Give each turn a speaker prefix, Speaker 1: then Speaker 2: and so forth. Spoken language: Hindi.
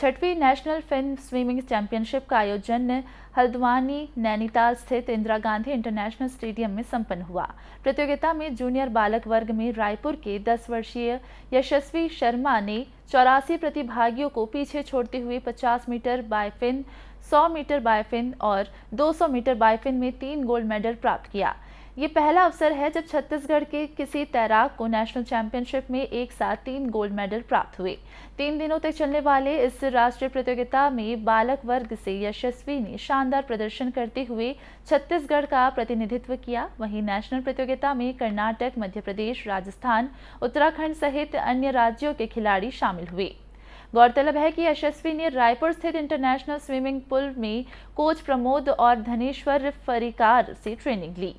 Speaker 1: छठवीं नेशनल फिन स्विमिंग चैंपियनशिप का आयोजन हल्द्वानी नैनीताल स्थित इंदिरा गांधी इंटरनेशनल स्टेडियम में संपन्न हुआ प्रतियोगिता में जूनियर बालक वर्ग में रायपुर के 10 वर्षीय यशस्वी शर्मा ने चौरासी प्रतिभागियों को पीछे छोड़ते हुए 50 मीटर बायफिन 100 मीटर बायफिन और 200 मीटर बायफिन में तीन गोल्ड मेडल प्राप्त किया ये पहला अवसर है जब छत्तीसगढ़ के किसी तैराक को नेशनल चैंपियनशिप में एक साथ तीन गोल्ड मेडल प्राप्त हुए तीन दिनों तक चलने वाले इस राष्ट्रीय प्रतियोगिता में बालक वर्ग से यशस्वी ने शानदार प्रदर्शन करते हुए छत्तीसगढ़ का प्रतिनिधित्व किया वहीं नेशनल प्रतियोगिता में कर्नाटक मध्य प्रदेश राजस्थान उत्तराखंड सहित अन्य राज्यों के खिलाड़ी शामिल हुए गौरतलब है कि यशस्वी ने रायपुर स्थित इंटरनेशनल स्विमिंग पूल में कोच प्रमोद और धनेश्वर फरीकार से ट्रेनिंग ली